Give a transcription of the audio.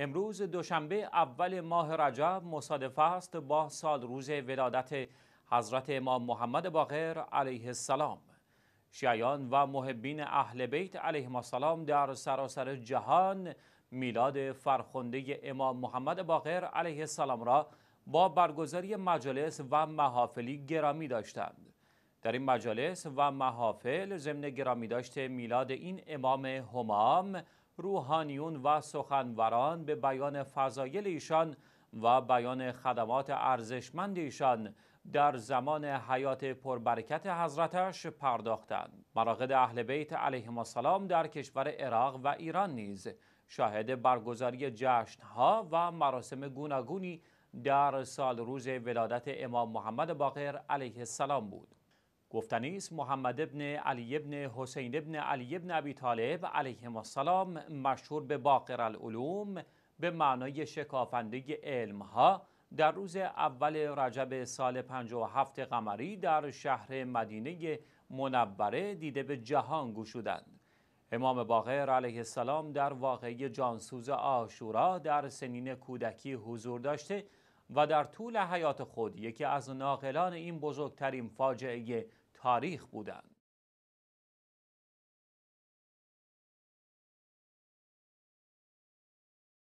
امروز دوشنبه اول ماه رجب مصادف است با سال روز ولادت حضرت امام محمد باقر علیه السلام شیعان و محبین اهل بیت علیهم السلام در سراسر جهان میلاد فرخنده امام محمد باقر علیه السلام را با برگزاری مجالس و محافلی گرامی داشتند در این مجالس و محافل ضمن گرامی داشت میلاد این امام همام روحانیون و سخنوران به بیان فضایل ایشان و بیان خدمات ارزشمند ایشان در زمان حیات پربرکت حضرتش پرداختند مراقد اهل بیت علیهم السلام در کشور عراق و ایران نیز شاهد برگزاری جشنها و مراسم گوناگونی در سال روز ولادت امام محمد باقر علیه السلام بود گفتنی است محمد ابن علی ابن حسین ابن علی ابن ابی طالب علیهم السلام مشهور به باقر العلوم به معنای شکافنده علمها در روز اول رجب سال 57 قمری در شهر مدینه منوره دیده به جهان گشودند امام باقر علیه السلام در واقعی جانسوز آشورا در سنین کودکی حضور داشته و در طول حیات خود یکی از ناقلان این بزرگترین فاجعه تاریخ بودند.